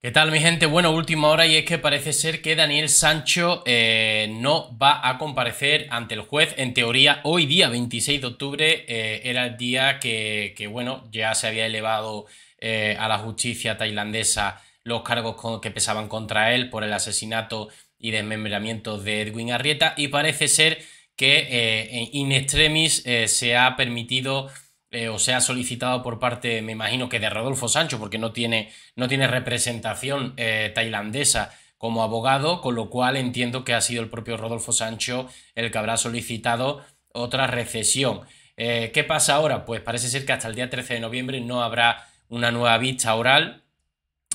¿Qué tal mi gente? Bueno, última hora y es que parece ser que Daniel Sancho eh, no va a comparecer ante el juez. En teoría, hoy día 26 de octubre eh, era el día que, bueno, ya se había elevado eh, a la justicia tailandesa los cargos que pesaban contra él por el asesinato y desmembramiento de Edwin Arrieta y parece ser que in extremis se ha permitido eh, o sea solicitado por parte, me imagino que de Rodolfo Sancho, porque no tiene, no tiene representación eh, tailandesa como abogado, con lo cual entiendo que ha sido el propio Rodolfo Sancho el que habrá solicitado otra recesión. Eh, ¿Qué pasa ahora? Pues parece ser que hasta el día 13 de noviembre no habrá una nueva vista oral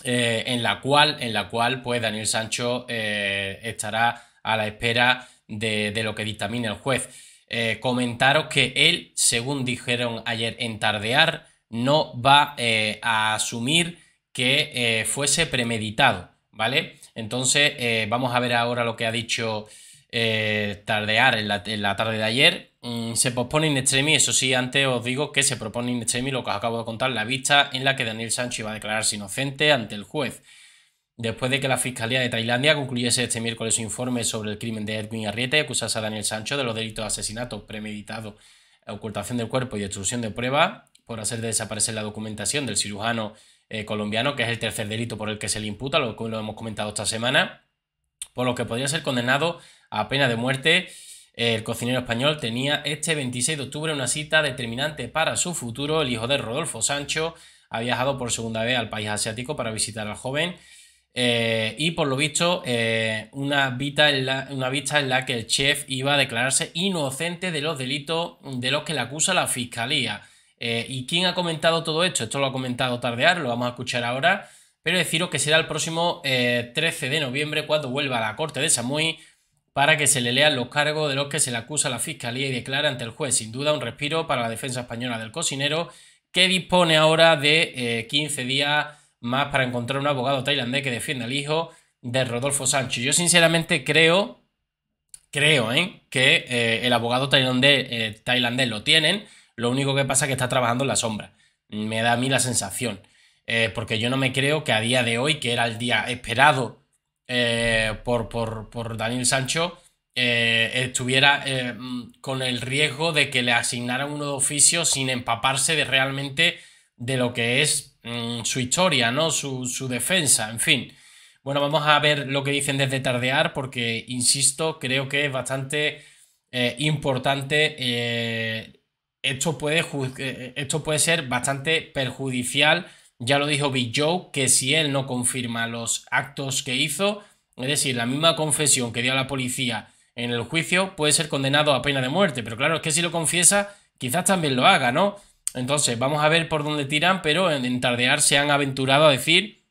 en, la cual, en la cual pues, Daniel Sancho estará a la espera de, de lo que dictamine el juez. Eh, comentaron comentaros que él, según dijeron ayer en Tardear, no va eh, a asumir que eh, fuese premeditado, ¿vale? Entonces, vamos a ver ahora lo que ha dicho Tardear en la, tarde de ayer. Mm, se pospone in extremis, eso sí, antes os digo que se propone in extremis lo que os acabo de contar, la vista en la que Daniel Sánchez iba a declararse inocente ante el juez. Después de que la Fiscalía de Tailandia concluyese este miércoles su informe sobre el crimen de Edwin Arrieta y acusase a Daniel Sancho de los delitos de asesinato premeditado, ocultación del cuerpo y destrucción de pruebas por hacer desaparecer la documentación del cirujano eh, colombiano, que es el tercer delito por el que se le imputa, lo que lo hemos comentado esta semana, por lo que podría ser condenado a pena de muerte. El cocinero español tenía este 26 de octubre una cita determinante para su futuro. El hijo de Rodolfo Sancho ha viajado por segunda vez al país asiático para visitar al joven eh, y por lo visto, eh, una, vista en la, una vista en la que el chef iba a declararse inocente de los delitos de los que le acusa la fiscalía. Eh, ¿Y quién ha comentado todo esto? Esto lo ha comentado Tardear, lo vamos a escuchar ahora. Pero deciros que será el próximo 13 de noviembre cuando vuelva a la corte de Samui para que se le lean los cargos de los que se le acusa la fiscalía y declare ante el juez. Sin duda, un respiro para la defensa española del cocinero que dispone ahora de 15 días más para encontrar un abogado tailandés que defienda al hijo de Rodolfo Sancho. Yo sinceramente creo, creo, ¿eh? que eh, el abogado eh, tailandés, lo tienen, lo único que pasa es que está trabajando en la sombra. Me da a mí la sensación, eh, porque yo no me creo que a día de hoy, que era el día esperado por, Daniel Sancho, estuviera con el riesgo de que le asignaran uno de oficio sin empaparse de realmente de lo que es su historia, ¿no? Su, su defensa, en fin. Bueno, vamos a ver lo que dicen desde Tardear, porque, insisto, creo que es bastante eh, importante. Eh, esto, puede eh, esto puede ser bastante perjudicial. Ya lo dijo Big Joe, que si él no confirma los actos que hizo, es decir, la misma confesión que dio a la policía en el juicio, puede ser condenado a pena de muerte. Pero claro, es que si lo confiesa, quizás también lo haga, ¿no? Entonces, vamos a ver por dónde tiran, pero en, tardear se han aventurado a decir,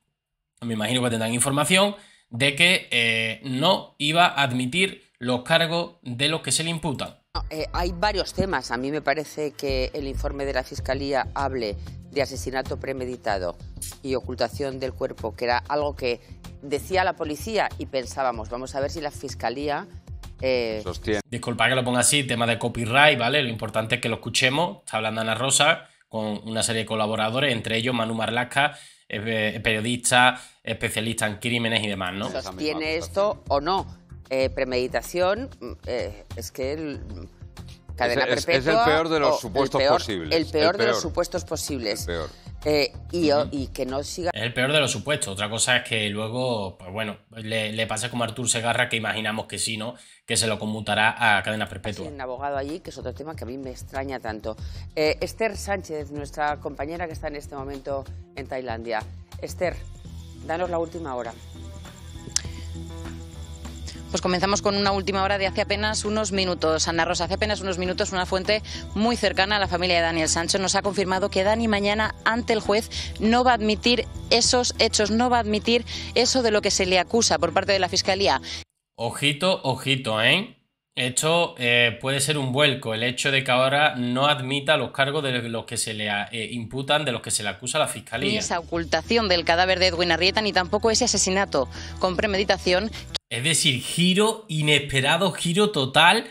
me imagino que tendrán información, de que eh, no iba a admitir los cargos de los que se le imputan. Eh, hay varios temas. A mí me parece que el informe de la Fiscalía hable de asesinato premeditado y ocultación del cuerpo, que era algo que decía la policía y pensábamos, vamos a ver si la Fiscalía eh... Disculpa que lo ponga así, tema de copyright, ¿vale? Lo importante es que lo escuchemos. Está hablando Ana Rosa con una serie de colaboradores, entre ellos Manu Marlaska, eh, periodista, especialista en crímenes y demás, ¿no? ¿Sostiene esto o no? Eh, premeditación, eh, es que... El... Cadena es, el peor de los supuestos posibles. El peor, de los supuestos posibles. Eh, y, que no siga. Es el peor de los supuestos. Otra cosa es que luego, pues bueno, le, le pasa como a Artur Segarra, que imaginamos que sí, ¿no? Que se lo conmutará a cadena perpetua. un abogado allí, que es otro tema que a mí me extraña tanto. Eh, Esther Sánchez, nuestra compañera que está en este momento en Tailandia. Esther, danos la última hora. Pues comenzamos con una última hora de hace apenas unos minutos. Ana Rosa, hace apenas unos minutos una fuente muy cercana a la familia de Daniel Sancho nos ha confirmado que Dani mañana ante el juez no va a admitir esos hechos, no va a admitir eso de lo que se le acusa por parte de la Fiscalía. Ojito, ojito, ¿eh? Esto eh, puede ser un vuelco, el hecho de que ahora no admita los cargos de los que se le eh, imputan, de los que se le acusa a la Fiscalía. Ni esa ocultación del cadáver de Edwin Arrieta, ni tampoco ese asesinato con premeditación. Es decir, giro inesperado, giro total.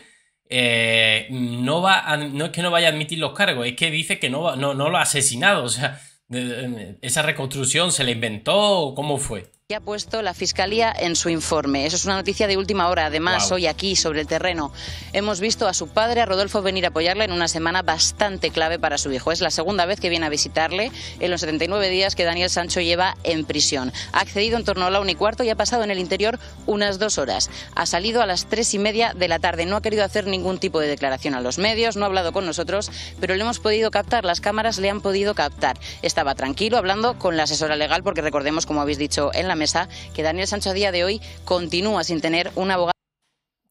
Eh, no, va no es que no vaya a admitir los cargos, es que dice que no, no, no lo ha asesinado. O sea, ¿esa reconstrucción se la inventó o cómo fue? ha puesto la Fiscalía en su informe. Eso es una noticia de última hora. Además, hoy aquí, sobre el terreno, hemos visto a su padre, a Rodolfo, venir a apoyarla en una semana bastante clave para su hijo. Es la segunda vez que viene a visitarle en los 79 días que Daniel Sancho lleva en prisión. Ha accedido en torno a la un y cuarto y ha pasado en el interior unas dos horas. Ha salido a las tres y media de la tarde. No ha querido hacer ningún tipo de declaración a los medios, no ha hablado con nosotros, pero le hemos podido captar. Las cámaras le han podido captar. Estaba tranquilo hablando con la asesora legal porque recordemos, como habéis dicho en la que Daniel Sancho a día de hoy continúa sin tener un abogado.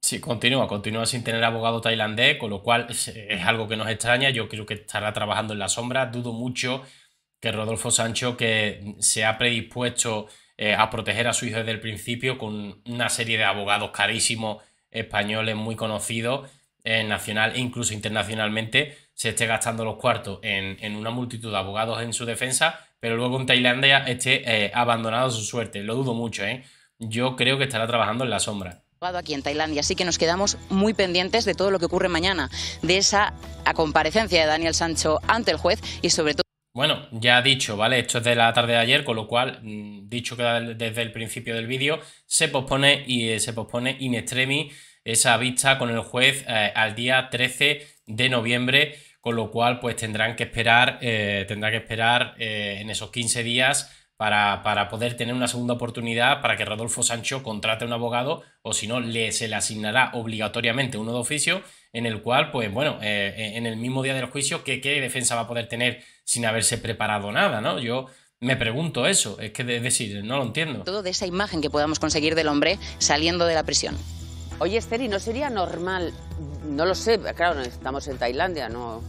Sí, continúa, continúa sin tener abogado tailandés, con lo cual es, algo que nos extraña. Yo creo que estará trabajando en la sombra. Dudo mucho que Rodolfo Sancho, que se ha predispuesto eh, a proteger a su hijo desde el principio con una serie de abogados carísimos españoles muy conocidos, en eh, nacional e incluso internacionalmente, se esté gastando los cuartos en, una multitud de abogados en su defensa, pero luego en Tailandia esté eh, abandonado su suerte. Lo dudo mucho, ¿eh? Yo creo que estará trabajando en la sombra aquí en Tailandia. Así que nos quedamos muy pendientes de todo lo que ocurre mañana, de esa comparecencia de Daniel Sancho ante el juez y sobre todo... Bueno, ya ha dicho, ¿vale? Esto es de la tarde de ayer, con lo cual, mm, dicho que desde el principio del vídeo, se pospone y eh, se pospone in extremis esa vista con el juez eh, al día 13 de noviembre con lo cual pues tendrán que esperar, eh, que esperar eh, en esos 15 días para, para, poder tener una segunda oportunidad para que Rodolfo Sancho contrate a un abogado o si no le, se le asignará obligatoriamente uno de oficio en el cual pues bueno, eh, en el mismo día del juicio, ¿qué, ¿qué defensa va a poder tener sin haberse preparado nada? ¿no? Yo me pregunto eso, es que es decir, no lo entiendo. Todo de esa imagen que podamos conseguir del hombre saliendo de la prisión. Oye, Esther, no sería normal, no lo sé, claro, estamos en Tailandia, no,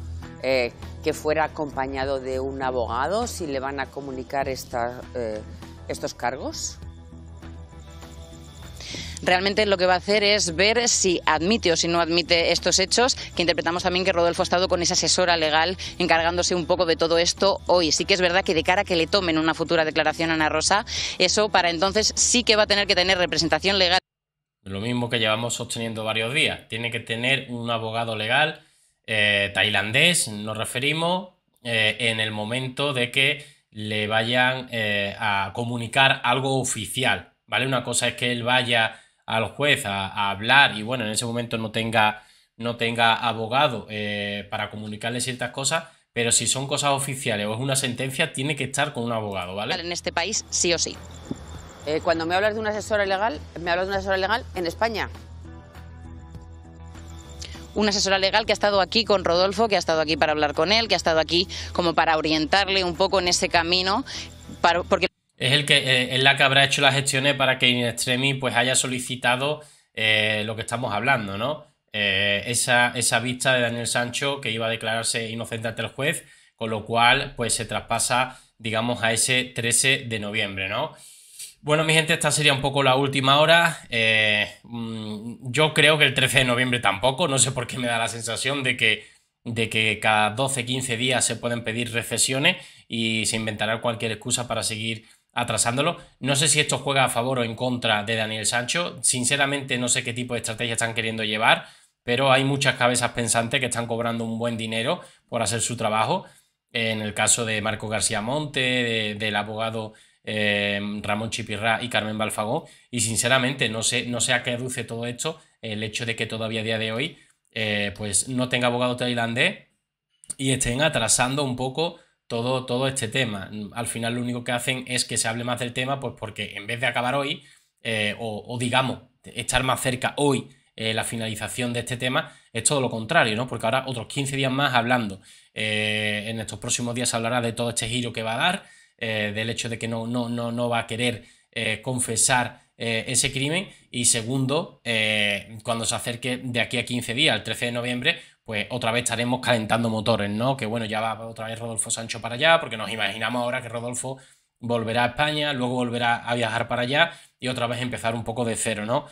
eh, que fuera acompañado de un abogado si le van a comunicar eh, estos cargos? realmente lo que va a hacer es ver si admite o si no admite estos hechos, que interpretamos también que Rodolfo ha estado con esa asesora legal encargándose un poco de todo esto hoy. Sí que es verdad que de cara a que le tomen una futura declaración a Ana Rosa, eso para entonces sí que va a tener que tener representación legal. Lo mismo que llevamos sosteniendo varios días. Tiene que tener un abogado legal eh, tailandés, nos referimos, eh, en el momento de que le vayan eh, a comunicar algo oficial, ¿vale? Una cosa es que él vaya al juez a, hablar y bueno, en ese momento no tenga, no tenga abogado para comunicarle ciertas cosas, pero si son cosas oficiales o es una sentencia, tiene que estar con un abogado, ¿vale? En este país sí o sí. Eh, cuando me hablas de una asesora legal, me hablas de una asesora legal en España. Una asesora legal que ha estado aquí con Rodolfo, que ha estado aquí para hablar con él, que ha estado aquí como para orientarle un poco en ese camino, porque es el que eh, la que habrá hecho las gestiones para que Inestremi pues haya solicitado eh, lo que estamos hablando, ¿no? esa, esa vista de Daniel Sancho que iba a declararse inocente ante el juez, con lo cual pues se traspasa, digamos, a ese 13 de noviembre, ¿no? Bueno, mi gente, esta sería un poco la última hora. Eh, mm, yo creo que el 13 de noviembre tampoco. No sé por qué me da la sensación de que, de que cada 12, 15 días se pueden pedir recesiones y se inventará cualquier excusa para seguir atrasándolo. No sé si esto juega a favor o en contra de Daniel Sancho. Sinceramente, no sé qué tipo de estrategia están queriendo llevar, pero hay muchas cabezas pensantes que están cobrando un buen dinero por hacer su trabajo. En el caso de Marco García Monte, del abogado Em, Ramón Chipirrá y Carmen Balfagó. Y sinceramente, no sé, no sé a qué reduce todo esto el hecho de que todavía a día de hoy eh, pues no tenga abogado tailandés y estén atrasando un poco todo, todo este tema. Al final lo único que hacen es que se hable más del tema, pues porque en vez de acabar hoy, eh, o, digamos, estar más cerca hoy eh, la finalización de este tema, es todo lo contrario, ¿no? Porque ahora otros 15 días más hablando. en estos próximos días se hablará de todo este giro que va a dar. Eh, del hecho de que no, no, no, va a querer eh, confesar eh, ese crimen. Y segundo, cuando se acerque de aquí a 15 días, el 13 de noviembre, pues otra vez estaremos calentando motores, ¿no? Que bueno, ya va otra vez Rodolfo Sancho para allá, porque nos imaginamos ahora que Rodolfo volverá a España, luego volverá a viajar para allá y otra vez empezar un poco de cero, ¿no?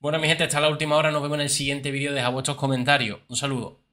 Bueno, mi gente, hasta la última hora. Nos vemos en el siguiente vídeo. Deja vuestros comentarios. Un saludo.